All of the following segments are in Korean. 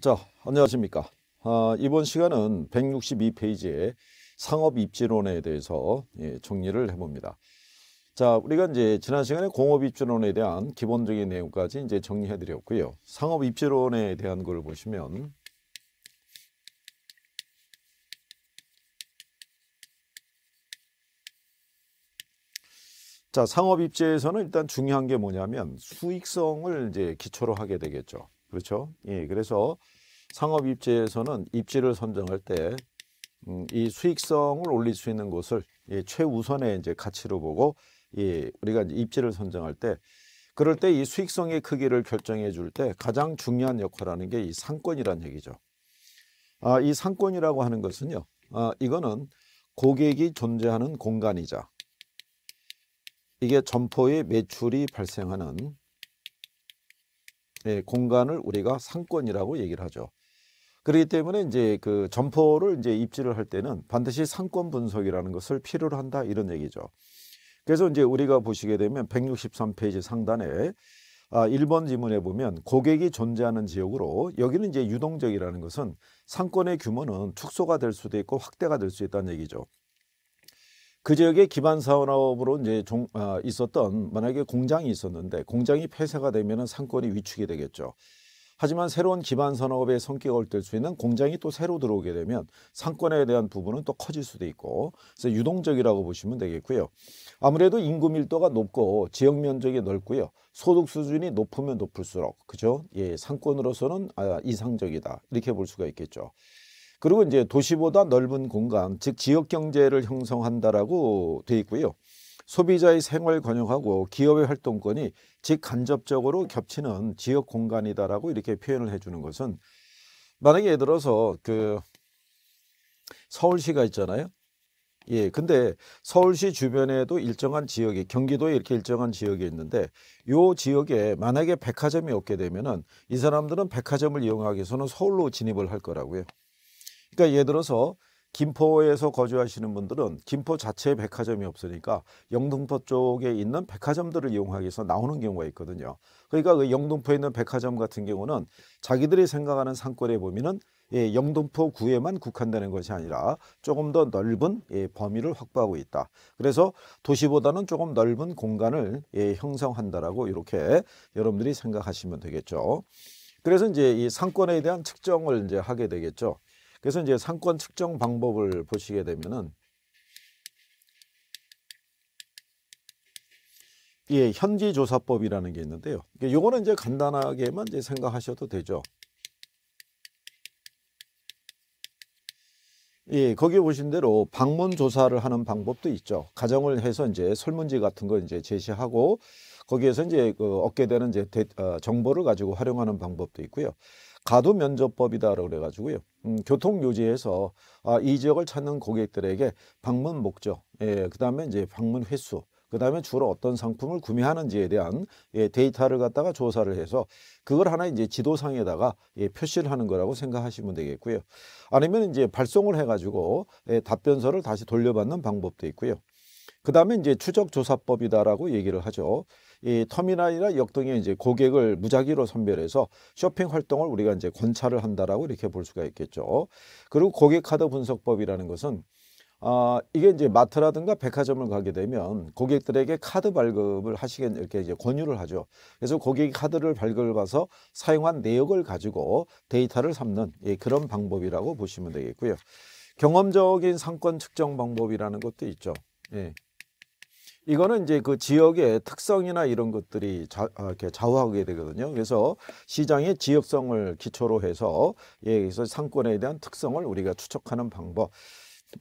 자, 안녕하십니까. 아, 이번 시간은 162페이지의 상업 입지론에 대해서 예, 정리를 해봅니다. 자, 우리가 이제 지난 시간에 공업 입지론에 대한 기본적인 내용까지 이제 정리해드렸고요. 상업 입지론에 대한 걸 보시면 자, 상업 입지에서는 일단 중요한 게 뭐냐면 수익성을 이제 기초로 하게 되겠죠. 그렇죠? 예, 그래서 상업 입지에서는 입지를 선정할 때, 음, 이 수익성을 올릴 수 있는 곳을 예, 최우선의 이제 가치로 보고, 예, 우리가 이제 입지를 선정할 때, 그럴 때 이 수익성의 크기를 결정해 줄 때 가장 중요한 역할하는 을게이 상권이란 얘기죠. 아, 이 상권이라고 하는 것은요, 아, 이거는 고객이 존재하는 공간이자 이게 점포의 매출이 발생하는 예, 공간을 우리가 상권이라고 얘기를 하죠. 그렇기 때문에 이제 그 점포를 이제 입지를 할 때는 반드시 상권 분석이라는 것을 필요로 한다 이런 얘기죠. 그래서 이제 우리가 보시게 되면 163페이지 상단에 아, 1번 지문에 보면 고객이 존재하는 지역으로 여기는 이제 유동적이라는 것은 상권의 규모는 축소가 될 수도 있고 확대가 될 수 있다는 얘기죠. 그 지역의 기반 산업으로 이제 종, 아, 있었던 만약에 공장이 있었는데 공장이 폐쇄가 되면은 상권이 위축이 되겠죠. 하지만 새로운 기반 산업의 성격을 뗄수 있는 공장이 또 새로 들어오게 되면 상권에 대한 부분은 또 커질 수도 있고 그래서 유동적이라고 보시면 되겠고요. 아무래도 인구 밀도가 높고 지역 면적이 넓고요. 소득 수준이 높으면 높을수록 그죠? 예, 상권으로서는 아, 이상적이다 이렇게 볼 수가 있겠죠. 그리고 이제 도시보다 넓은 공간, 즉 지역 경제를 형성한다라고 돼 있고요. 소비자의 생활 권역하고 기업의 활동권이 즉간접적으로 겹치는 지역 공간이다라고 이렇게 표현을 해주는 것은 만약에 예를 들어서 그 서울시가 있잖아요. 예, 근데 서울시 주변에도 일정한 지역이 경기도에 이렇게 일정한 지역이 있는데 요 지역에 만약에 백화점이 없게 되면은 이 사람들은 백화점을 이용하기 위해서는 서울로 진입을 할 거라고요. 그러니까 예를 들어서 김포에서 거주하시는 분들은 김포 자체에 백화점이 없으니까 영등포 쪽에 있는 백화점들을 이용하기 위해서 나오는 경우가 있거든요. 그러니까 그 영등포에 있는 백화점 같은 경우는 자기들이 생각하는 상권에 보면은 예, 영등포 구에만 국한되는 것이 아니라 조금 더 넓은 예, 범위를 확보하고 있다. 그래서 도시보다는 조금 넓은 공간을 예, 형성한다라고 이렇게 여러분들이 생각하시면 되겠죠. 그래서 이제 이 상권에 대한 측정을 이제 하게 되겠죠. 그래서 이제 상권 측정 방법을 보시게 되면은 예, 현지 조사법이라는 게 있는데요. 요거는 이제 간단하게만 이제 생각하셔도 되죠. 예, 거기에 보신 대로 방문 조사를 하는 방법도 있죠. 가정을 해서 이제 설문지 같은 걸 이제 제시하고 거기에서 이제 그 얻게 되는 이제 대, 어, 정보를 가지고 활용하는 방법도 있고요. 가도 면접법이다라고 그래가지고요. 음, 교통 요지에서 아, 이 지역을 찾는 고객들에게 방문 목적, 예, 그다음에 이제 방문 횟수, 그다음에 주로 어떤 상품을 구매하는지에 대한 예, 데이터를 갖다가 조사를 해서 그걸 하나 이제 지도상에다가 예, 표시를 하는 거라고 생각하시면 되겠고요. 아니면 이제 발송을 해가지고 예, 답변서를 다시 돌려받는 방법도 있고요. 그다음에 이제 추적 조사법이다라고 얘기를 하죠. 이 터미널이나 역동에 이제 고객을 무작위로 선별해서 쇼핑 활동을 우리가 이제 관찰을 한다라고 이렇게 볼 수가 있겠죠. 그리고 고객 카드 분석법이라는 것은 아, 이게 이제 마트라든가 백화점을 가게 되면 고객들에게 카드 발급을 하시겠 이렇게 이제 권유를 하죠. 그래서 고객이 카드를 발급을아서 사용한 내역을 가지고 데이터를 삼는 예, 그런 방법이라고 보시면 되겠고요. 경험적인 상권 측정 방법이라는 것도 있죠. 예. 이거는 이제 그 지역의 특성이나 이런 것들이 자, 어, 이렇게 좌우하게 되거든요. 그래서 시장의 지역성을 기초로 해서 예, 그래서 상권에 대한 특성을 우리가 추적하는 방법.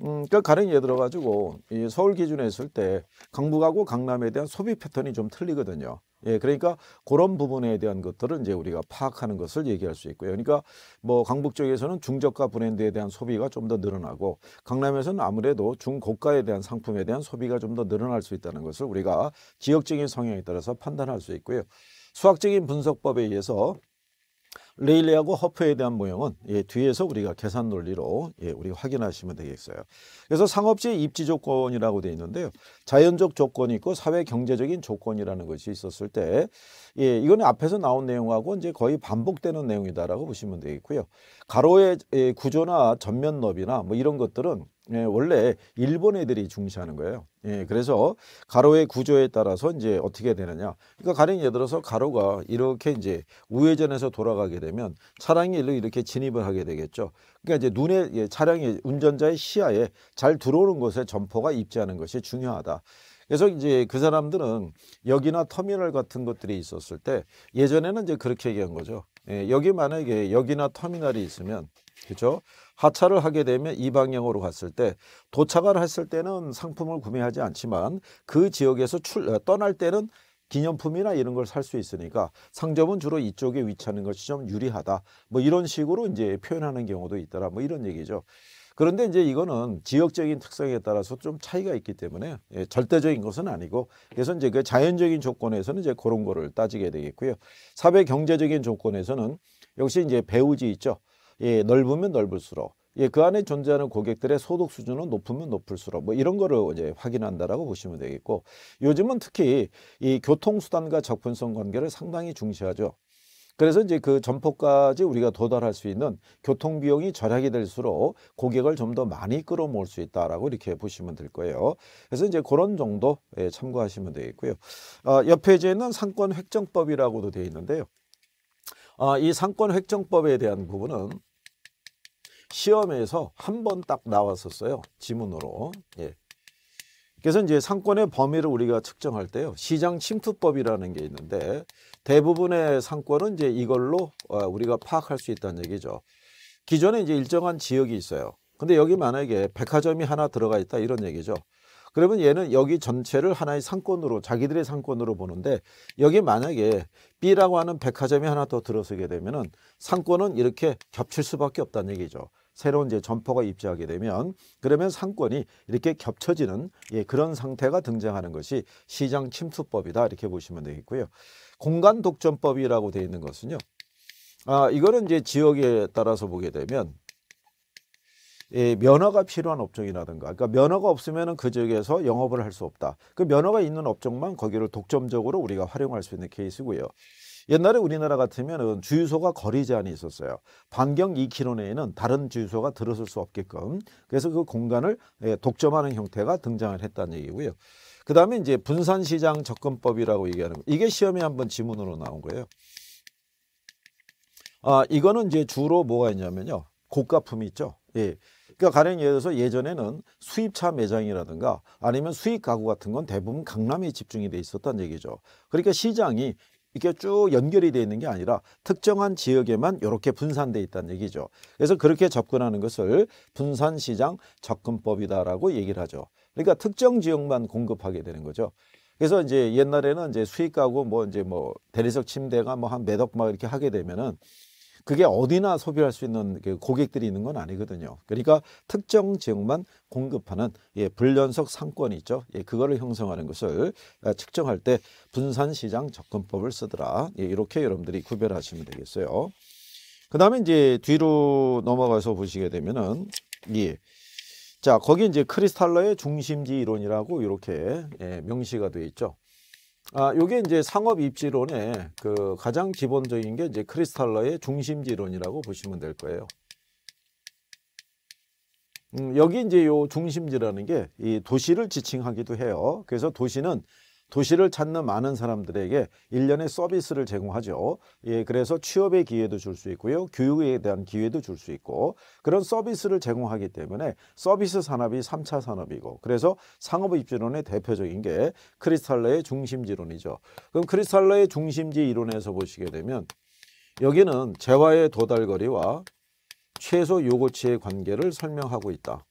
음, 그러니까 가령 예를 들어가지고 이 서울 기준에 했을 때 강북하고 강남에 대한 소비 패턴이 좀 틀리거든요. 예, 그러니까 그런 부분에 대한 것들은 이제 우리가 파악하는 것을 얘기할 수 있고요. 그러니까 뭐 강북 쪽에서는 중저가 브랜드에 대한 소비가 좀 더 늘어나고 강남에서는 아무래도 중고가에 대한 상품에 대한 소비가 좀 더 늘어날 수 있다는 것을 우리가 지역적인 성향에 따라서 판단할 수 있고요. 수학적인 분석법에 의해서 레일리하고 허프에 대한 모형은 예, 뒤에서 우리가 계산 논리로 예, 우리 확인하시면 되겠어요. 그래서 상업지의 입지 조건이라고 되어 있는데요. 자연적 조건이 있고 사회 경제적인 조건이라는 것이 있었을 때 예, 이거는 앞에서 나온 내용하고 이제 거의 반복되는 내용이다라고 보시면 되겠고요. 가로의 예, 구조나 전면 너비나 뭐 이런 것들은 예, 원래 일본 애들이 중시하는 거예요. 예, 그래서 가로의 구조에 따라서 이제 어떻게 되느냐. 그러니까 가령 예를 들어서 가로가 이렇게 이제 우회전해서 돌아가게 되면 차량이 이렇게 진입을 하게 되겠죠. 그러니까 이제 눈에 예, 차량이 운전자의 시야에 잘 들어오는 곳에 점포가 입지하는 것이 중요하다. 그래서 이제 그 사람들은 여기나 터미널 같은 것들이 있었을 때 예전에는 이제 그렇게 얘기한 거죠. 예, 여기 만약에 여기나 터미널이 있으면 그렇죠? 하차를 하게 되면 이 방향으로 갔을 때 도착을 했을 때는 상품을 구매하지 않지만 그 지역에서 출, 어, 떠날 때는 기념품이나 이런 걸 살 수 있으니까 상점은 주로 이쪽에 위치하는 것이 좀 유리하다. 뭐 이런 식으로 이제 표현하는 경우도 있더라. 뭐 이런 얘기죠. 그런데 이제 이거는 지역적인 특성에 따라서 좀 차이가 있기 때문에 예, 절대적인 것은 아니고 그래서 이제 그 자연적인 조건에서는 이제 그런 거를 따지게 되겠고요. 사회 경제적인 조건에서는 역시 이제 배우지 있죠. 예, 넓으면 넓을수록 예, 그 안에 존재하는 고객들의 소득 수준은 높으면 높을수록 뭐 이런 거를 이제 확인한다라고 보시면 되겠고 요즘은 특히 이 교통수단과 접근성 관계를 상당히 중시하죠. 그래서 이제 그 점포까지 우리가 도달할 수 있는 교통 비용이 절약이 될수록 고객을 좀 더 많이 끌어모을 수 있다라고 이렇게 보시면 될 거예요. 그래서 이제 그런 정도 예, 참고하시면 되겠고요. 어, 아, 옆에이지는 상권 획정법이라고도 되어 있는데요. 어, 이 상권 획정법에 대한 부분은 시험에서 한 번 딱 나왔었어요. 지문으로. 예. 그래서 이제 상권의 범위를 우리가 측정할 때요. 시장 침투법이라는 게 있는데 대부분의 상권은 이제 이걸로 어, 우리가 파악할 수 있다는 얘기죠. 기존에 이제 일정한 지역이 있어요. 근데 여기 만약에 백화점이 하나 들어가 있다 이런 얘기죠. 그러면 얘는 여기 전체를 하나의 상권으로 자기들의 상권으로 보는데 여기 만약에 B라고 하는 백화점이 하나 더 들어서게 되면은 상권은 이렇게 겹칠 수밖에 없다는 얘기죠. 새로운 이제 점퍼가 입주하게 되면 그러면 상권이 이렇게 겹쳐지는 예, 그런 상태가 등장하는 것이 시장 침투법이다 이렇게 보시면 되겠고요. 공간 독점법이라고 되어 있는 것은요. 아, 이거는 이제 지역에 따라서 보게 되면 예, 면허가 필요한 업종이라든가 그러니까 면허가 없으면 그 지역에서 영업을 할 수 없다. 그 면허가 있는 업종만 거기를 독점적으로 우리가 활용할 수 있는 케이스고요. 옛날에 우리나라 같으면 주유소가 거리 제한이 있었어요. 반경 2km 내에는 다른 주유소가 들어설 수 없게끔 그래서 그 공간을 예, 독점하는 형태가 등장을 했다는 얘기고요. 그 다음에 이제 분산시장 접근법이라고 얘기하는 거. 이게 시험에 한번 지문으로 나온 거예요. 아, 이거는 이제 주로 뭐가 있냐면요. 고가품이 있죠. 예. 그러니까 가령 예를 들어서 예전에는 수입차 매장이라든가 아니면 수입 가구 같은 건 대부분 강남에 집중이 돼있었던 얘기죠. 그러니까 시장이 이게 쭉 연결이 되어 있는 게 아니라 특정한 지역에만 이렇게 분산돼 있다는 얘기죠. 그래서 그렇게 접근하는 것을 분산시장 접근법이다라고 얘기를 하죠. 그러니까 특정 지역만 공급하게 되는 거죠. 그래서 이제 옛날에는 이제 수익가고 뭐 이제 뭐 대리석 침대가 뭐 한 몇 억 막 이렇게 하게 되면은 그게 어디나 소비할 수 있는 그 고객들이 있는 건 아니거든요. 그러니까 특정 지역만 공급하는 예, 불연속 상권이 있죠. 예, 그거를 형성하는 것을 아, 측정할 때 분산시장 접근법을 쓰더라. 예, 이렇게 여러분들이 구별하시면 되겠어요. 그 다음에 이제 뒤로 넘어가서 보시게 되면은 예. 자 거기 이제 크리스탈러의 중심지 이론이라고 이렇게 예, 명시가 되어 있죠. 아, 요게 이제 상업 입지론의 그 가장 기본적인 게 이제 크리스탈러의 중심지론이라고 보시면 될 거예요. 음, 여기 이제 요 중심지라는 게 이 도시를 지칭하기도 해요. 그래서 도시는 도시를 찾는 많은 사람들에게 일련의 서비스를 제공하죠. 예, 그래서 취업의 기회도 줄 수 있고요. 교육에 대한 기회도 줄 수 있고 그런 서비스를 제공하기 때문에 서비스 산업이 3차 산업이고 그래서 상업 입지론의 대표적인 게 크리스탈러의 중심지론이죠. 그럼 크리스탈러의 중심지 이론에서 보시게 되면 여기는 재화의 도달거리와 최소 요구치의 관계를 설명하고 있다.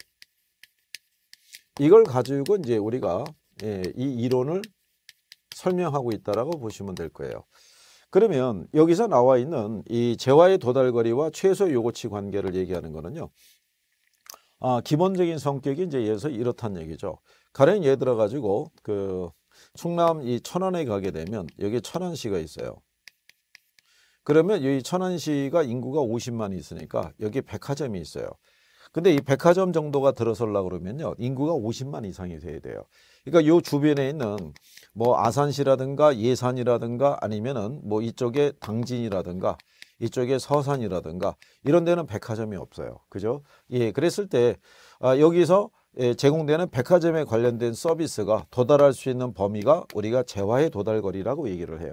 이걸 가지고 이제 우리가 예, 이 이론을 설명하고 있다라고 보시면 될 거예요. 그러면 여기서 나와 있는 이 재화의 도달거리와 최소 요구치 관계를 얘기하는 거는요. 아, 기본적인 성격이 이제 예서 이렇다는 얘기죠. 가령 예를 들어 가지고 그 충남 이 천안에 가게 되면 여기 천안시가 있어요. 그러면 이 천안시가 인구가 50만이 있으니까 여기 백화점이 있어요. 근데 이 백화점 정도가 들어설라 그러면요. 인구가 50만 이상이 돼야 돼요. 그러니까 요 주변에 있는 뭐 아산시라든가 예산이라든가 아니면은 뭐 이쪽에 당진이라든가 이쪽에 서산이라든가 이런 데는 백화점이 없어요. 그죠? 예, 그랬을 때 아, 여기서 예, 제공되는 백화점에 관련된 서비스가 도달할 수 있는 범위가 우리가 재화의 도달거리라고 얘기를 해요.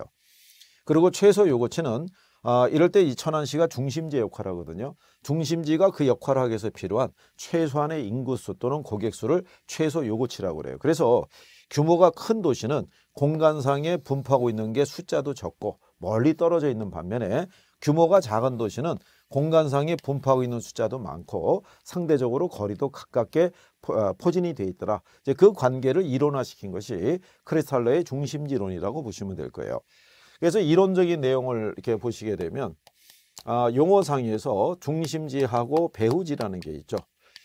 그리고 최소 요구치는 아, 이럴 때 이 천안시가 중심지 역할을 하거든요. 중심지가 그 역할을 하기 위해서 필요한 최소한의 인구수 또는 고객수를 최소 요구치라고 그래요. 그래서 규모가 큰 도시는 공간상에 분포하고 있는 게 숫자도 적고 멀리 떨어져 있는 반면에 규모가 작은 도시는 공간상에 분포하고 있는 숫자도 많고 상대적으로 거리도 가깝게 어, 포진이 돼 있더라. 이제 그 관계를 이론화시킨 것이 크리스탈러의 중심지론이라고 보시면 될 거예요. 그래서 이론적인 내용을 이렇게 보시게 되면 아, 용어상에서 중심지하고 배후지라는 게 있죠.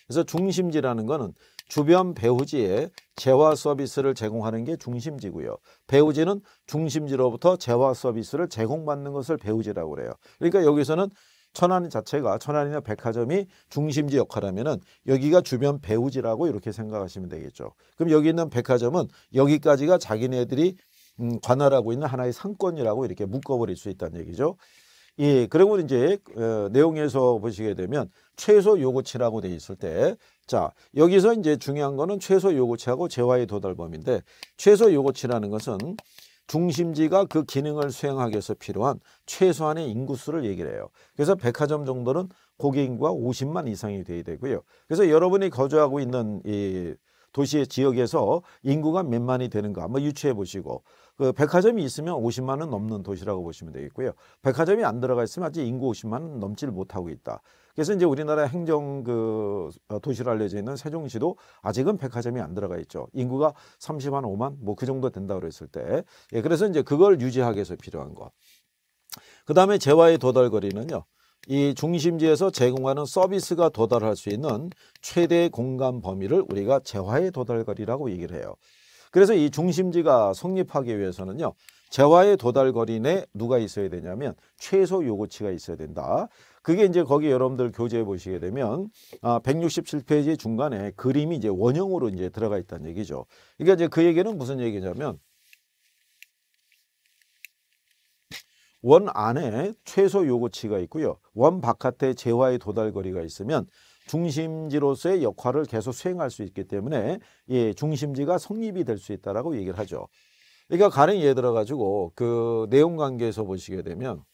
그래서 중심지라는 거는 주변 배우지에 재화 서비스를 제공하는 게 중심지고요. 배우지는 중심지로부터 재화 서비스를 제공받는 것을 배우지라고 그래요. 그러니까 여기서는 천안 자체가 천안이나 백화점이 중심지 역할하면은 여기가 주변 배우지라고 이렇게 생각하시면 되겠죠. 그럼 여기 있는 백화점은 여기까지가 자기네들이 음, 관할하고 있는 하나의 상권이라고 이렇게 묶어버릴 수 있다는 얘기죠. 예, 그리고 이제 어, 내용에서 보시게 되면 최소 요구치라고 돼 있을 때 자, 여기서 이제 중요한 거는 최소 요구치하고 재화의 도달 범위인데 최소 요구치라는 것은 중심지가 그 기능을 수행하기 위해서 필요한 최소한의 인구수를 얘기를 해요. 그래서 백화점 정도는 고객인구가 50만 이상이 돼야 되고요. 그래서 여러분이 거주하고 있는 이 도시의 지역에서 인구가 몇만이 되는가 한번 유추해 보시고 그 백화점이 있으면 50만 원 넘는 도시라고 보시면 되겠고요. 백화점이 안 들어가 있으면 아직 인구 50만 원 넘지를 못하고 있다. 그래서 이제 우리나라 행정 그 어, 도시로 알려져 있는 세종시도 아직은 백화점이 안 들어가 있죠. 인구가 30만 5만 뭐 그 정도 된다 그랬을 때. 예, 그래서 이제 그걸 유지하기 위해서 필요한 거. 그다음에 재화의 도달거리는요. 이 중심지에서 제공하는 서비스가 도달할 수 있는 최대 공간 범위를 우리가 재화의 도달거리라고 얘기를 해요. 그래서 이 중심지가 성립하기 위해서는요. 재화의 도달거리 내 누가 있어야 되냐면 최소 요구치가 있어야 된다. 그게 이제 거기 여러분들 교재에 보시게 되면 167페이지 아, 중간에 그림이 이제 원형으로 이제 들어가 있다는 얘기죠. 그러니까 이제 그 얘기는 무슨 얘기냐면 원 안에 최소 요구치가 있고요. 원 바깥에 재화의 도달거리가 있으면 중심지로서의 역할을 계속 수행할 수 있기 때문에 예, 중심지가 성립이 될 수 있다라고 얘기를 하죠. 그러니까 가령 예를 들어 가지고 그 내용 관계에서 보시게 되면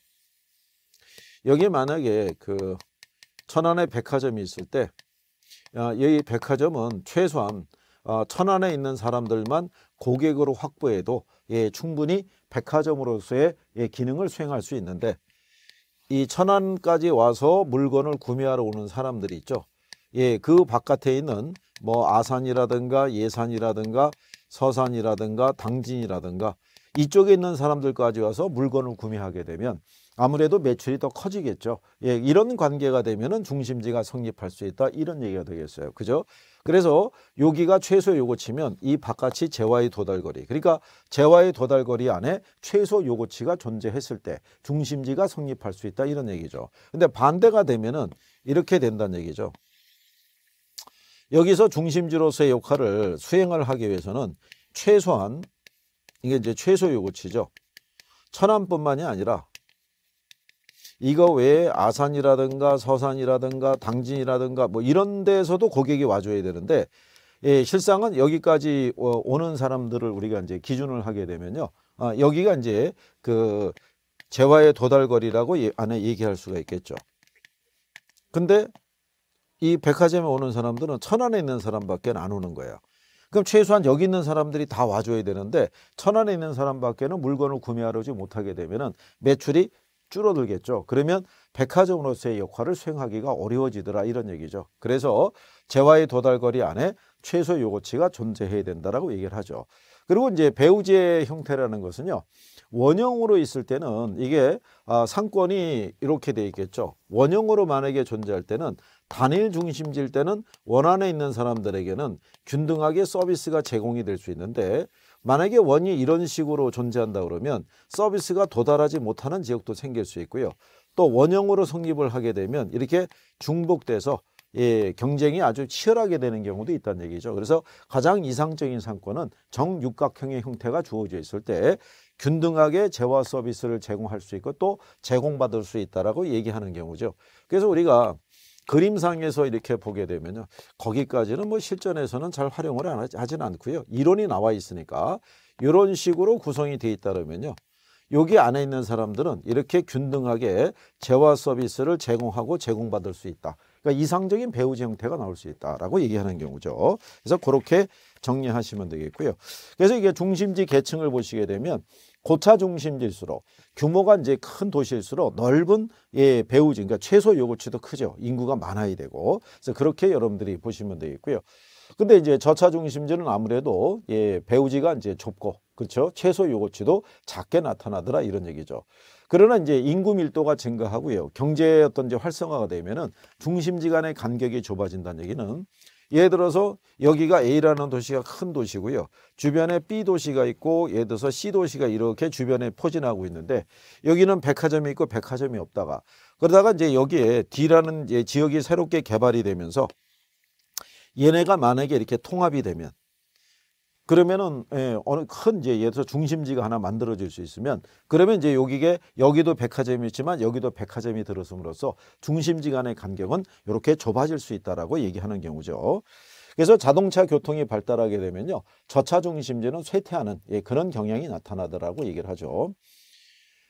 여기 만약에 그 천안에 백화점이 있을 때 여기 어, 백화점은 최소한 어, 천안에 있는 사람들만 고객으로 확보해도 예, 충분히 백화점으로서의 예, 기능을 수행할 수 있는데 이 천안까지 와서 물건을 구매하러 오는 사람들이 있죠. 예, 그 바깥에 있는 뭐 아산이라든가 예산이라든가 서산이라든가 당진이라든가 이쪽에 있는 사람들까지 와서 물건을 구매하게 되면 아무래도 매출이 더 커지겠죠. 예, 이런 관계가 되면은 중심지가 성립할 수 있다 이런 얘기가 되겠어요. 그죠? 그래서 여기가 최소 요거치면이 바깥이 재화의 도달거리 그러니까 재화의 도달거리 안에 최소 요거치가 존재했을 때 중심지가 성립할 수 있다 이런 얘기죠. 근데 반대가 되면은 이렇게 된다는 얘기죠. 여기서 중심지로서의 역할을 수행을 하기 위해서는 최소한 이게 이제 최소 요거치죠 천안뿐만이 아니라 이거 외에 아산이라든가 서산이라든가 당진이라든가 뭐 이런 데서도 고객이 와줘야 되는데 예, 실상은 여기까지 어, 오는 사람들을 우리가 이제 기준을 하게 되면요. 아, 여기가 이제 그 재화의 도달거리라고 예, 안에 얘기할 수가 있겠죠. 근데 이 백화점에 오는 사람들은 천안에 있는 사람밖에 안 오는 거예요. 그럼 최소한 여기 있는 사람들이 다 와줘야 되는데 천안에 있는 사람밖에는 물건을 구매하지 러오 못하게 되면 매출이 줄어들겠죠. 그러면 백화점으로서의 역할을 수행하기가 어려워지더라 이런 얘기죠. 그래서 재화의 도달거리 안에 최소 요구치가 존재해야 된다라고 얘기를 하죠. 그리고 이제 배우제 형태라는 것은요. 원형으로 있을 때는 이게 아, 상권이 이렇게 돼 있겠죠. 원형으로 만약에 존재할 때는 단일 중심지일 때는 원안에 있는 사람들에게는 균등하게 서비스가 제공이 될 수 있는데 만약에 원이 이런 식으로 존재한다 그러면 서비스가 도달하지 못하는 지역도 생길 수 있고요. 또 원형으로 성립을 하게 되면 이렇게 중복돼서 예, 경쟁이 아주 치열하게 되는 경우도 있다는 얘기죠. 그래서 가장 이상적인 상권은 정육각형의 형태가 주어져 있을 때 균등하게 재화 서비스를 제공할 수 있고 또 제공받을 수 있다라고 얘기하는 경우죠. 그래서 우리가 그림상에서 이렇게 보게 되면요. 거기까지는 뭐 실전에서는 잘 활용을 안하진 않고요. 이론이 나와 있으니까 이런 식으로 구성이 돼 있다면요. 여기 안에 있는 사람들은 이렇게 균등하게 재화 서비스를 제공하고 제공받을 수 있다. 그러니까 이상적인 배우지 형태가 나올 수 있다라고 얘기하는 경우죠. 그래서 그렇게 정리하시면 되겠고요. 그래서 이게 중심지 계층을 보시게 되면 고차 중심지일수록 규모가 이제 큰 도시일수록 넓은 예, 배우지 그러니까 최소 요구치도 크죠. 인구가 많아야 되고. 그래서 그렇게 여러분들이 보시면 되겠고요. 근데 이제 저차 중심지는 아무래도 예, 배우지가 이제 좁고 그렇죠. 최소 요구치도 작게 나타나더라 이런 얘기죠. 그러나 이제 인구 밀도가 증가하고요. 경제 어떤 이제 활성화가 되면은 중심지 간의 간격이 좁아진다는 얘기는 예를 들어서 여기가 A라는 도시가 큰 도시고요. 주변에 B 도시가 있고 예를 들어서 C 도시가 이렇게 주변에 포진하고 있는데 여기는 백화점이 있고 백화점이 없다가 그러다가 이제 여기에 D라는 지역이 새롭게 개발이 되면서 얘네가 만약에 이렇게 통합이 되면 그러면은 예, 어느 큰 이제 예를 들어 중심지가 하나 만들어질 수 있으면 그러면 이제 여기게 여기도 백화점이 있지만 여기도 백화점이 들어섬으로써 중심지 간의 간격은 이렇게 좁아질 수 있다라고 얘기하는 경우죠. 그래서 자동차 교통이 발달하게 되면요. 저차 중심지는 쇠퇴하는 예, 그런 경향이 나타나더라고 얘기를 하죠.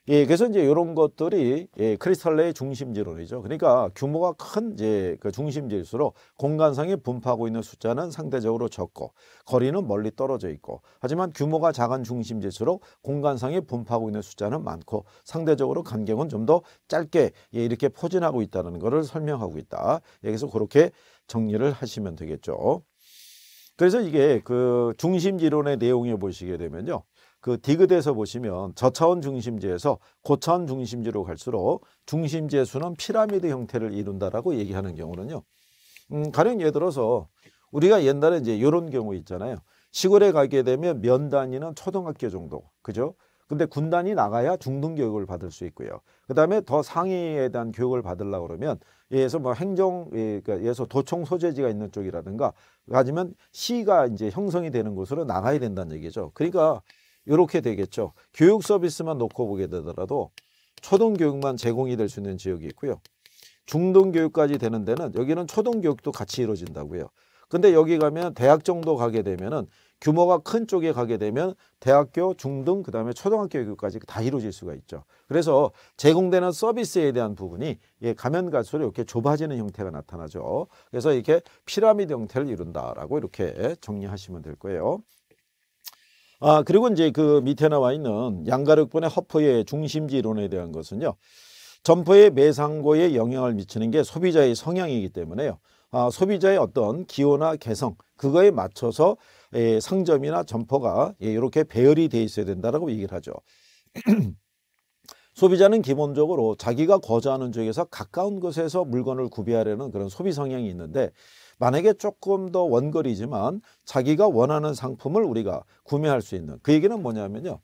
예, 그래서 이제 이런 것들이 예, 크리스탈레의 중심지론이죠. 그러니까 규모가 큰 이제 그 중심지일수록 공간상에 분포하고 있는 숫자는 상대적으로 적고 거리는 멀리 떨어져 있고 하지만 규모가 작은 중심지일수록 공간상에 분포하고 있는 숫자는 많고 상대적으로 간격은 좀 더 짧게 예, 이렇게 포진하고 있다는 것을 설명하고 있다. 여기서 예, 그렇게 정리를 하시면 되겠죠. 그래서 이게 그 중심지론의 내용을 보시게 되면요. 그 디귿에서 보시면 저차원 중심지에서 고차원 중심지로 갈수록 중심지의 수는 피라미드 형태를 이룬다라고 얘기하는 경우는요. 음, 가령 예를 들어서 우리가 옛날에 이제 이런 경우 있잖아요. 시골에 가게 되면 면 단위는 초등학교 정도. 그죠? 근데 군단이 나가야 중등 교육을 받을 수 있고요. 그다음에 더 상위에 대한 교육을 받으려고 그러면 예에서 뭐 행정 예, 그러니까 예에서 도청 소재지가 있는 쪽이라든가 아니면 시가 이제 형성이 되는 곳으로 나가야 된다는 얘기죠. 그러니까 이렇게 되겠죠. 교육 서비스만 놓고 보게 되더라도 초등교육만 제공이 될 수 있는 지역이 있고요. 중등교육까지 되는 데는 여기는 초등교육도 같이 이루어진다고요. 근데 여기 가면 대학 정도 가게 되면은 규모가 큰 쪽에 가게 되면 대학교, 중등, 그 다음에 초등학교 교육까지 다 이루어질 수가 있죠. 그래서 제공되는 서비스에 대한 부분이 예, 가면 갈수록 이렇게 좁아지는 형태가 나타나죠. 그래서 이렇게 피라미드 형태를 이룬다라고 이렇게 정리하시면 될 거예요. 아 그리고 이제 그 밑에 나와 있는 양가륵본의 허프의 중심지론에 대한 것은요. 점포의 매상고에 영향을 미치는 게 소비자의 성향이기 때문에요. 아, 소비자의 어떤 기호나 개성 그거에 맞춰서 예, 상점이나 점포가 예, 이렇게 배열이 돼 있어야 된다라고 얘기를 하죠. 소비자는 기본적으로 자기가 거주하는 쪽에서 가까운 곳에서 물건을 구비하려는 그런 소비 성향이 있는데 만약에 조금 더 원거리지만 자기가 원하는 상품을 우리가 구매할 수 있는 그 얘기는 뭐냐면요.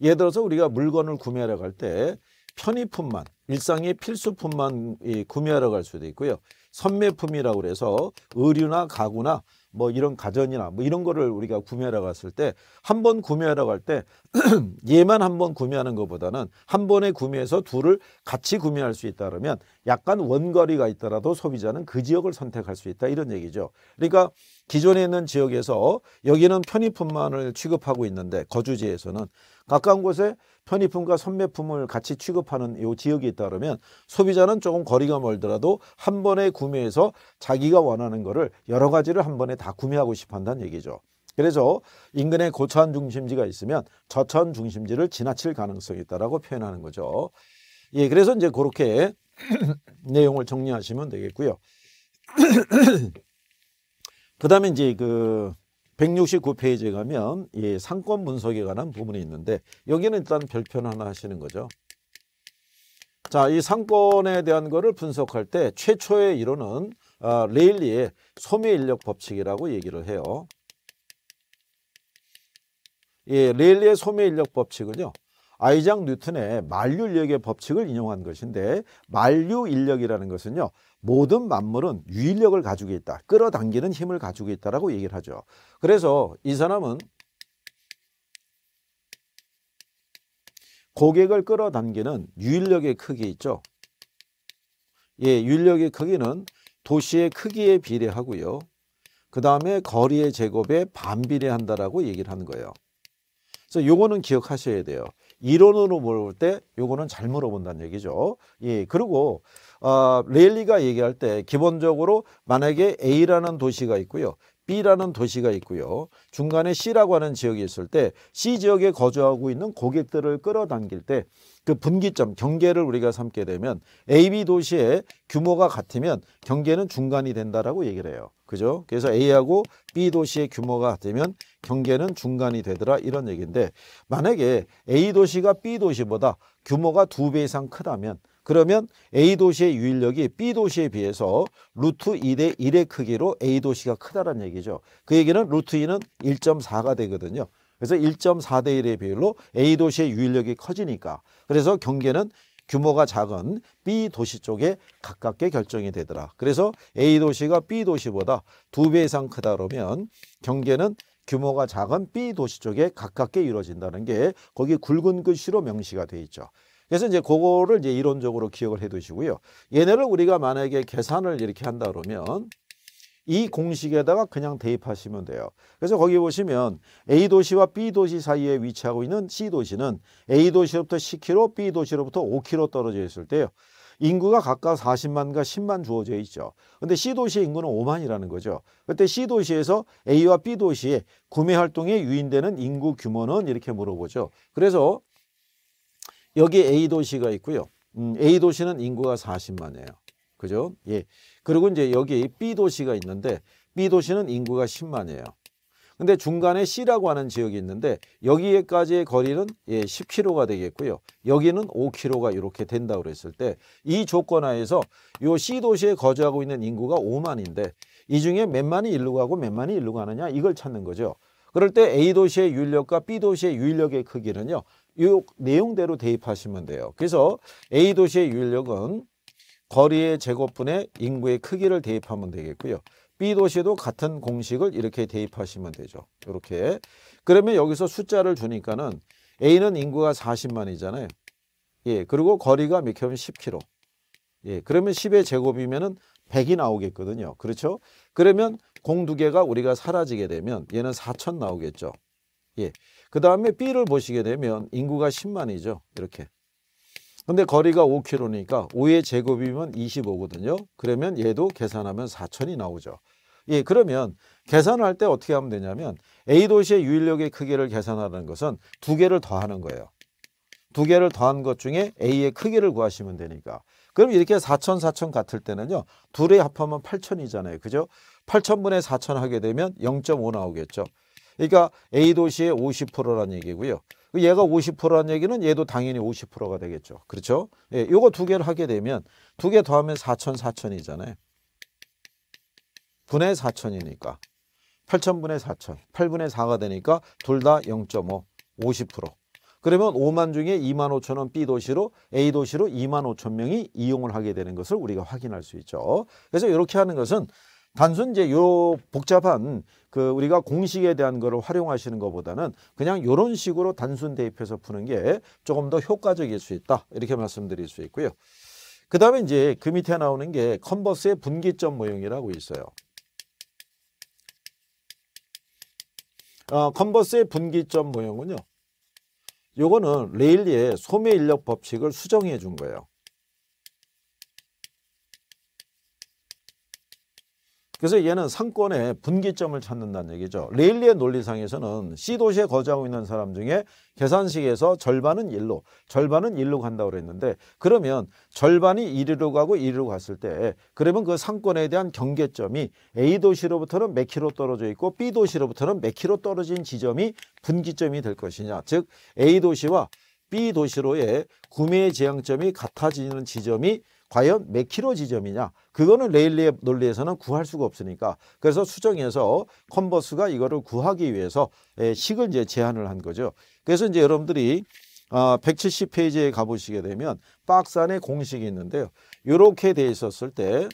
예를 들어서 우리가 물건을 구매하러 갈 때 편의품만 일상의 필수품만 구매하러 갈 수도 있고요. 선매품이라고 해서 의류나 가구나 뭐 이런 가전이나 뭐 이런 거를 우리가 구매하러 갔을 때 한 번 구매하러 갈 때 얘만 한 번 구매하는 것보다는 한 번에 구매해서 둘을 같이 구매할 수 있다 그러면 약간 원거리가 있더라도 소비자는 그 지역을 선택할 수 있다 이런 얘기죠. 그러니까 기존에 있는 지역에서 여기는 편의품만을 취급하고 있는데 거주지에서는 가까운 곳에 편의품과 선매품을 같이 취급하는 이지역에따르면 소비자는 조금 거리가 멀더라도 한 번에 구매해서 자기가 원하는 거를 여러 가지를 한 번에 다 구매하고 싶어 한다는 얘기죠. 그래서 인근에 고천 중심지가 있으면 저천 중심지를 지나칠 가능성이 있다라고 표현하는 거죠. 예, 그래서 이제 그렇게 내용을 정리하시면 되겠고요. 그다음에 이제 그 169페이지에 가면 이 상권 분석에 관한 부분이 있는데 여기는 일단 별표 하나 하시는 거죠. 자, 이 상권에 대한 거를 분석할 때 최초의 이론은 아, 레일리의 소매 인력 법칙이라고 얘기를 해요. 예, 레일리의 소매 인력 법칙은요. 아이작 뉴턴의 만류 인력의 법칙을 인용한 것인데 만류 인력이라는 것은요. 모든 만물은 유인력을 가지고 있다. 끌어당기는 힘을 가지고 있다라고 얘기를 하죠. 그래서 이 사람은 고객을 끌어당기는 유인력의 크기 있죠. 예, 유인력의 크기는 도시의 크기에 비례하고요. 그 다음에 거리의 제곱에 반비례한다라고 얘기를 하는 거예요. 그래서 요거는 기억하셔야 돼요. 이론으로 물어볼 때 요거는 잘 물어본다는 얘기죠. 예, 그리고 어, 레일리가 얘기할 때 기본적으로 만약에 A라는 도시가 있고요. B라는 도시가 있고요. 중간에 C라고 하는 지역이 있을 때 C 지역에 거주하고 있는 고객들을 끌어당길 때 그 분기점 경계를 우리가 삼게 되면 A, B 도시의 규모가 같으면 경계는 중간이 된다라고 얘기를 해요. 그죠? 그래서 A하고 B 도시의 규모가 되면 경계는 중간이 되더라 이런 얘기인데 만약에 A 도시가 B 도시보다 규모가 두 배 이상 크다면 그러면 A 도시의 유인력이 B 도시에 비해서 루트 2대 1의 크기로 A 도시가 크다는 라 얘기죠. 그 얘기는 루트 2는 1.4가 되거든요. 그래서 1.4대 1의 비율로 A 도시의 유인력이 커지니까 그래서 경계는 규모가 작은 B 도시 쪽에 가깝게 결정이 되더라. 그래서 A 도시가 B 도시보다 두 배 이상 크다 그러면 경계는 규모가 작은 B 도시 쪽에 가깝게 이루어진다는 게 거기 굵은 글씨로 명시가 돼 있죠. 그래서 이제 그거를 이제 이론적으로 기억을 해 두시고요. 얘네를 우리가 만약에 계산을 이렇게 한다 그러면 이 공식에다가 그냥 대입하시면 돼요. 그래서 거기 보시면 A도시와 B도시 사이에 위치하고 있는 C도시는 A도시로부터 10km, B도시로부터 5km 떨어져 있을 때요. 인구가 각각 40만과 10만 주어져 있죠. 근데 C도시의 인구는 5만이라는 거죠. 그때 C도시에서 A와 B도시의 구매활동에 유인되는 인구 규모는 이렇게 물어보죠. 그래서 여기 A도시가 있고요. 음, A도시는 인구가 40만이에요. 그죠? 예. 그리고 이제 여기 B 도시가 있는데 B 도시는 인구가 10만이에요. 근데 중간에 C라고 하는 지역이 있는데 여기에까지의 거리는 예, 10km가 되겠고요. 여기는 5km가 이렇게 된다고 그랬을 때 이 조건 하에서 요 C 도시에 거주하고 있는 인구가 5만인데 이 중에 몇 만이 일로 가고 몇 만이 일로 가느냐 이걸 찾는 거죠. 그럴 때 A 도시의 유인력과 B 도시의 유인력의 크기는요. 요 내용대로 대입하시면 돼요. 그래서 A 도시의 유인력은 거리의 제곱분의 인구의 크기를 대입하면 되겠고요. B도시도 같은 공식을 이렇게 대입하시면 되죠. 이렇게. 그러면 여기서 숫자를 주니까는 A는 인구가 40만이잖아요. 예, 그리고 거리가 몇 킬로면 10km. 예, 그러면 10의 제곱이면은 100이 나오겠거든요. 그렇죠? 그러면 공 두 개가 우리가 사라지게 되면 얘는 4천 나오겠죠. 예. 그 다음에 B를 보시게 되면 인구가 10만이죠. 이렇게. 근데 거리가 5km니까 5의 제곱이면 25거든요. 그러면 얘도 계산하면 4천이 나오죠. 예, 그러면 계산할 때 어떻게 하면 되냐면 A 도시의 유인력의 크기를 계산하는 것은 두 개를 더하는 거예요. 두 개를 더한 것 중에 A의 크기를 구하시면 되니까. 그럼 이렇게 4천, 4천 같을 때는요. 둘의 합하면 8천이잖아요. 그죠? 8천분의 4천 하게 되면 0.5 나오겠죠. 그러니까 A 도시의 50%란 얘기고요. 얘가 5 0란 얘기는 얘도 당연히 50%가 되겠죠. 그렇죠? 예, 요거 두 개를 하게 되면 두 개 더하면 4천 4천이잖아요. 분의 4천이니까 8천분의 4천, 8분의 4가 되니까 둘 다 0.5, 50%. 그러면 5만 중에 2만 5천 원 B 도시로 A 도시로 2만 5천 명이 이용을 하게 되는 것을 우리가 확인할 수 있죠. 그래서 이렇게 하는 것은 단순 이제 요 복잡한 그 우리가 공식에 대한 거를 활용하시는 것보다는 그냥 요런 식으로 단순 대입해서 푸는 게 조금 더 효과적일 수 있다. 이렇게 말씀드릴 수 있고요. 그 다음에 이제 그 밑에 나오는 게 컨버스의 분기점 모형이라고 있어요. 어, 컨버스의 분기점 모형은요. 요거는 레일리의 소매 인력 법칙을 수정해 준 거예요. 그래서 얘는 상권의 분기점을 찾는다는 얘기죠. 레일리의 논리상에서는 C도시에 거주하고 있는 사람 중에 계산식에서 절반은 일로 절반은 일로 간다고 그랬는데 그러면 절반이 이리로 가고 이리로 갔을 때 그러면 그 상권에 대한 경계점이 A도시로부터는 몇 킬로 떨어져 있고 B도시로부터는 몇 킬로 떨어진 지점이 분기점이 될 것이냐 즉 A도시와 B도시로의 구매의 지향점이 같아지는 지점이 과연 몇 킬로 지점이냐 그거는 레일리의 논리에서는 구할 수가 없으니까 그래서 수정해서 컨버스가 이거를 구하기 위해서 예, 식을 이제 제한을 한 거죠 그래서 이제 여러분들이 170페이지에 아, 가보시게 되면 박스 안에 공식이 있는데요 이렇게 돼 있었을 때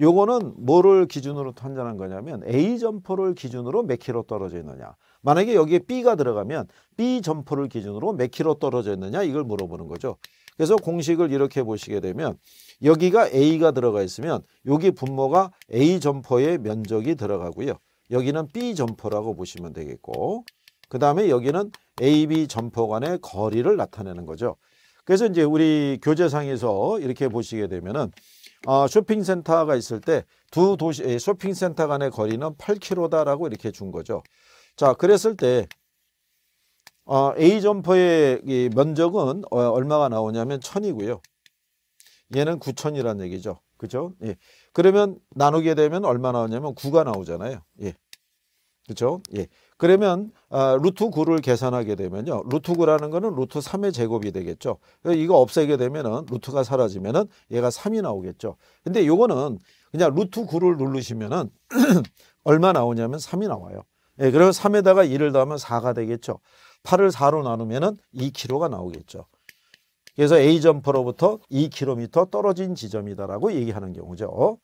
요거는 뭐를 기준으로 판전한 거냐면 A 점퍼를 기준으로 몇 킬로 떨어져 있느냐 만약에 여기에 B가 들어가면 B 점퍼를 기준으로 몇 킬로 떨어져 있느냐 이걸 물어보는 거죠 그래서 공식을 이렇게 보시게 되면 여기가 A가 들어가 있으면 여기 분모가 A 점퍼의 면적이 들어가고요. 여기는 B 점퍼라고 보시면 되겠고 그 다음에 여기는 AB 점퍼 간의 거리를 나타내는 거죠. 그래서 이제 우리 교재상에서 이렇게 보시게 되면은 어, 아, 쇼핑센터가 있을 때 두 도시 쇼핑센터 간의 거리는 8km다라고 이렇게 준 거죠. 자, 그랬을 때 어, A 점퍼의 면적은 어, 얼마가 나오냐면 천이고요 얘는 구천이라는 얘기죠. 그죠? 예. 그러면 나누게 되면 얼마 나오냐면 구가 나오잖아요. 예. 그죠? 예. 그러면 아, 루트 구를 계산하게 되면요. 루트 구라는 거는 루트 삼의 제곱이 되겠죠. 이거 없애게 되면은 루트가 사라지면은 얘가 삼이 나오겠죠. 근데 요거는 그냥 루트 구를 누르시면은 얼마 나오냐면 삼이 나와요. 예, 그러면 삼에다가 2를 더하면 4가 되겠죠. 8을 4로 나누면 2km가 나오겠죠. 그래서 a 점프로부터 2km 떨어진 지점이다라고 얘기하는 경우죠.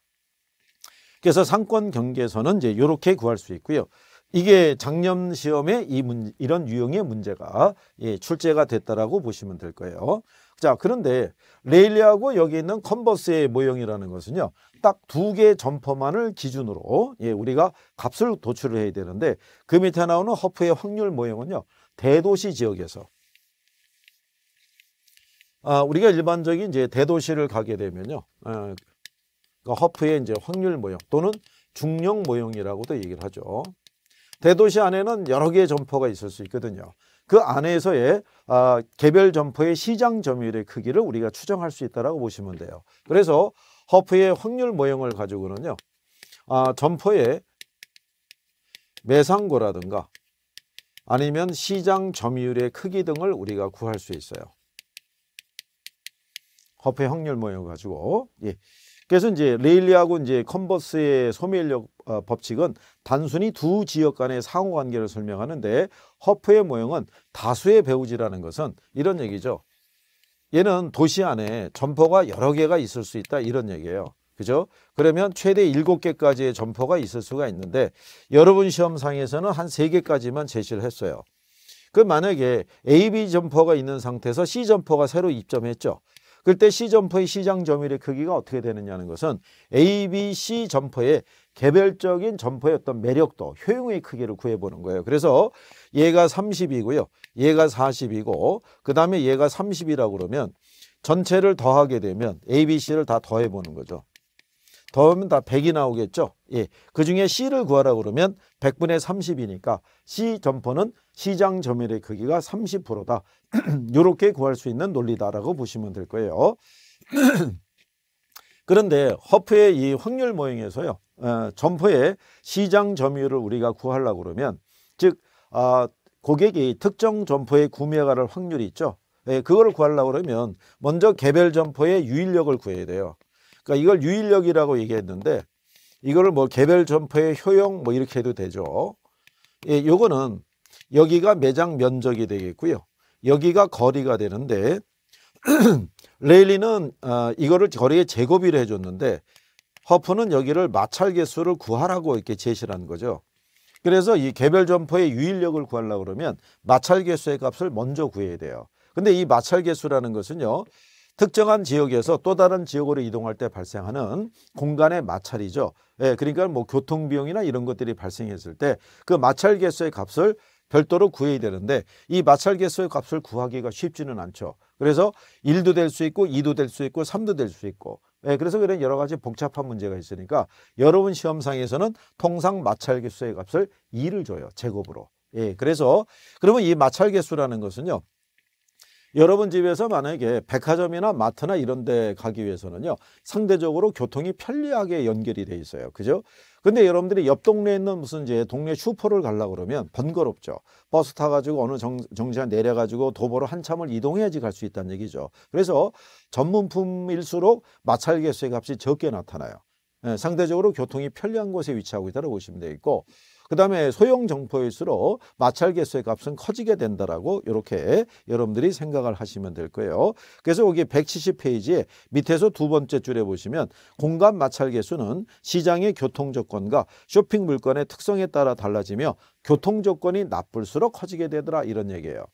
그래서 상권 경계선은 이제 이렇게 구할 수 있고요. 이게 작년 시험에 이 문, 이런 유형의 문제가 예, 출제가 됐다라고 보시면 될 거예요. 자, 그런데 레일리하고 여기 있는 컨버스의 모형이라는 것은요. 딱 두 개의 점퍼만을 기준으로 예, 우리가 값을 도출을 해야 되는데 그 밑에 나오는 허프의 확률 모형은요. 대도시 지역에서 아, 우리가 일반적인 이제 대도시를 가게 되면요. 아, 그러니까 허프의 이제 확률 모형 또는 중력 모형이라고도 얘기를 하죠. 대도시 안에는 여러 개의 점포가 있을 수 있거든요. 그 안에서의 아, 개별 점포의 시장 점유율의 크기를 우리가 추정할 수 있다고 보시면 돼요. 그래서 허프의 확률 모형을 가지고는요. 아, 점포의 매상고라든가 아니면 시장 점유율의 크기 등을 우리가 구할 수 있어요. 화폐 확률 모여 가지고 예. 그래서 이제 레일리하고 이제 컨버스의 소매인력 어, 법칙은 단순히 두 지역 간의 상호관계를 설명하는데 허프의 모형은 다수의 배우지라는 것은 이런 얘기죠. 얘는 도시 안에 점포가 여러 개가 있을 수 있다 이런 얘기예요. 그죠? 그러면 최대 7개까지의 점퍼가 있을 수가 있는데 여러분 시험상에서는 한 3개까지만 제시를 했어요. 그 만약에 AB 점퍼가 있는 상태에서 C 점퍼가 새로 입점했죠. 그때 C 점퍼의 시장 점유율의 크기가 어떻게 되느냐는 것은 A, B, C 점퍼의 개별적인 점퍼의 어떤 매력도, 효용의 크기를 구해보는 거예요. 그래서 얘가 30이고요. 얘가 40이고 그 다음에 얘가 30이라고 그러면 전체를 더하게 되면 A, B, C를 다 더해보는 거죠. 더하면 다 100이 나오겠죠. 예. 그 중에 C를 구하라고 그러면 100분의 30이니까 C 점퍼는 시장 점유율의 크기가 30%다. 이렇게 구할 수 있는 논리다라고 보시면 될 거예요. 그런데 허프의 이 확률 모형에서요. 어, 점퍼의 시장 점유율을 우리가 구하려고 그러면 즉 아, 고객이 특정 점포에 구매가 할 확률이 있죠. 예, 그걸 구하려고 그러면 먼저 개별 점포의 유인력을 구해야 돼요. 그러니까 이걸 유인력이라고 얘기했는데 이거를 뭐 개별 점포의 효용 뭐 이렇게 해도 되죠. 예, 요거는 여기가 매장 면적이 되겠고요. 여기가 거리가 되는데 레일리는 어, 이거를 거리의 제곱이라 해줬는데 허프는 여기를 마찰 개수를 구하라고 이렇게 제시를 한 거죠. 그래서 이 개별 점포의 유인력을 구하려고 그러면 마찰 개수의 값을 먼저 구해야 돼요. 근데 이 마찰 개수라는 것은요. 특정한 지역에서 또 다른 지역으로 이동할 때 발생하는 공간의 마찰이죠. 예, 그러니까 뭐 교통 비용이나 이런 것들이 발생했을 때 그 마찰 개수의 값을 별도로 구해야 되는데 이 마찰 개수의 값을 구하기가 쉽지는 않죠. 그래서 1도 될 수 있고 2도 될 수 있고 3도 될 수 있고 예, 그래서 그런 여러 가지 복잡한 문제가 있으니까 여러분 시험상에서는 통상 마찰 개수의 값을 2를 줘요. 제곱으로. 예, 그래서 그러면 이 마찰 개수라는 것은요. 여러분 집에서 만약에 백화점이나 마트나 이런 데 가기 위해서는요. 상대적으로 교통이 편리하게 연결이 돼 있어요. 그죠? 근데 여러분들이 옆 동네에 있는 무슨 이제 동네 슈퍼를 가려 그러면 번거롭죠. 버스 타 가지고 어느 정, 정지에 내려 가지고 도보로 한참을 이동해야지 갈 수 있다는 얘기죠. 그래서 전문품일수록 마찰 개수의 값이 적게 나타나요. 예, 상대적으로 교통이 편리한 곳에 위치하고 있다고 보시면 되겠고 그 다음에 소형 정포일수록 마찰 개수의 값은 커지게 된다라고 이렇게 여러분들이 생각을 하시면 될 거예요. 그래서 여기 1 7 0페이지 밑에서 두 번째 줄에 보시면 공간 마찰 개수는 시장의 교통 조건과 쇼핑 물건의 특성에 따라 달라지며 교통 조건이 나쁠수록 커지게 되더라 이런 얘기예요.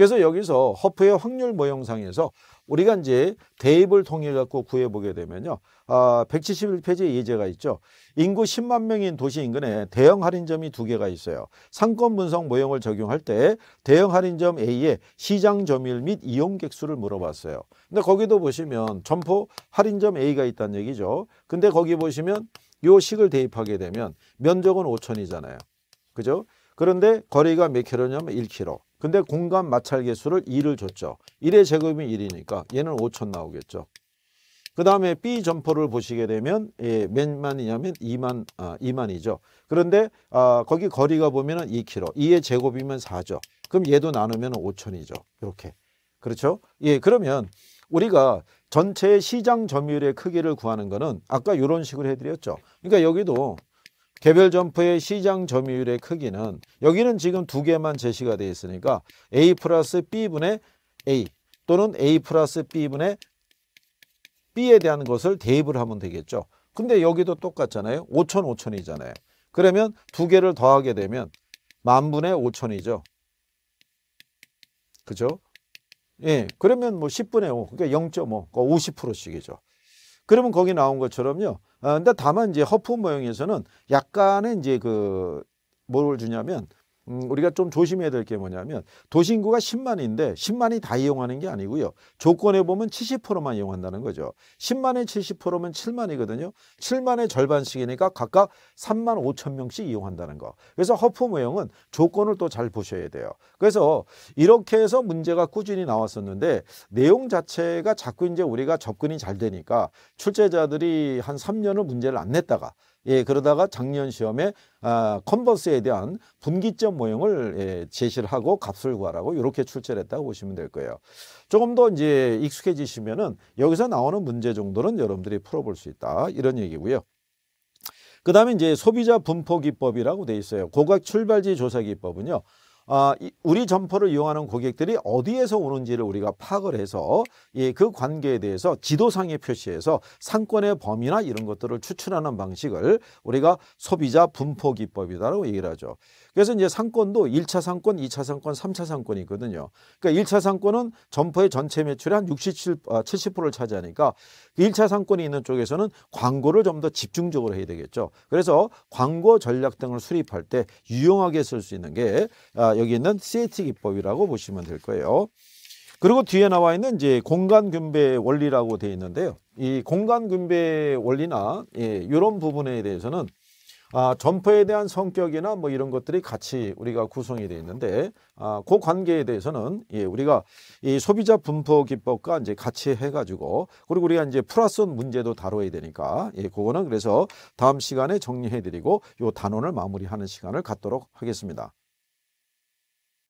그래서 여기서 허프의 확률 모형상에서 우리가 이제 대입을 통해 갖고 구해보게 되면요. 아, 171페이지에 예제가 있죠. 인구 10만 명인 도시 인근에 대형 할인점이 두 개가 있어요. 상권 분석 모형을 적용할 때 대형 할인점 A의 시장 점유율 및 이용객 수를 물어봤어요. 근데 거기도 보시면 점포 할인점 A가 있다는 얘기죠. 근데 거기 보시면 요 식을 대입하게 되면 면적은 5천이잖아요. 그죠? 그런데 거리가 몇 킬로냐면 1킬로. 근데 공간 마찰 개수를 2를 줬죠. 1의 제곱이 1이니까 얘는 5천 나오겠죠. 그 다음에 B 점퍼를 보시게 되면 예, 몇만이냐면 2만, 아, 2만이죠. 그런데 아, 거기 거리가 보면 은 2km, 2의 제곱이면 4죠. 그럼 얘도 나누면 5천이죠. 이렇게. 그렇죠? 예, 그러면 우리가 전체 시장 점유율의 크기를 구하는 거는 아까 이런 식으로 해드렸죠. 그러니까 여기도 개별 점포의 시장 점유율의 크기는 여기는 지금 두 개만 제시가 되어 있으니까 A 플러스 B분의 A 또는 A 플러스 B분의 B에 대한 것을 대입을 하면 되겠죠. 근데 여기도 똑같잖아요. 5천 5천이잖아요. 그러면 두 개를 더하게 되면 만분의 5천이죠. 그죠? 예, 그러면 뭐 10분의 5, 그러니까 0.5, 50%씩이죠. 그러니까 그러면 거기 나온 것처럼요. 어, 근데 다만 이제 허프 모형에서는 약간의 이제 그 뭘 주냐면 음, 우리가 좀 조심해야 될 게 뭐냐면 도시인구가 10만인데 10만이 다 이용하는 게 아니고요. 조건에 보면 70%만 이용한다는 거죠. 10만에 70%면 7만이거든요. 7만의 절반씩이니까 각각 3만 5천 명씩 이용한다는 거. 그래서 허프 모형은 조건을 또 잘 보셔야 돼요. 그래서 이렇게 해서 문제가 꾸준히 나왔었는데 내용 자체가 자꾸 이제 우리가 접근이 잘 되니까 출제자들이 한 3년을 문제를 안 냈다가 예, 그러다가 작년 시험에 아, 컨버스에 대한 분기점 모형을 예, 제시를 하고 값을 구하라고 이렇게 출제를 했다고 보시면 될 거예요. 조금 더 이제 익숙해지시면은 여기서 나오는 문제 정도는 여러분들이 풀어볼 수 있다. 이런 얘기고요. 그 다음에 이제 소비자 분포 기법이라고 돼 있어요. 고각 출발지 조사 기법은요. 어, 우리 점포를 이용하는 고객들이 어디에서 오는지를 우리가 파악을 해서 예, 그 관계에 대해서 지도상에 표시해서 상권의 범위나 이런 것들을 추출하는 방식을 우리가 소비자 분포 기법이다라고 얘기를 하죠. 그래서 이제 상권도 1차 상권, 2차 상권, 3차 상권이 있거든요. 그러니까 1차 상권은 점포의 전체 매출의 한 67, 70%를 아, 차지하니까 1차 그 상권이 있는 쪽에서는 광고를 좀 더 집중적으로 해야 되겠죠. 그래서 광고 전략 등을 수립할 때 유용하게 쓸 수 있는 게 아, 여기 있는 CH 기법이라고 보시면 될 거예요. 그리고 뒤에 나와 있는 이제 공간 분배 원리라고 되어 있는데요. 이 공간 분배 원리나 예, 이런 부분에 대해서는 아, 점포에 대한 성격이나 뭐 이런 것들이 같이 우리가 구성이 되어 있는데 아, 그 관계에 대해서는 예, 우리가 이 소비자 분포 기법과 이제 같이 해가지고 그리고 우리가 이제 플러스온 문제도 다뤄야 되니까 예, 그거는 그래서 다음 시간에 정리해드리고 이 단원을 마무리하는 시간을 갖도록 하겠습니다.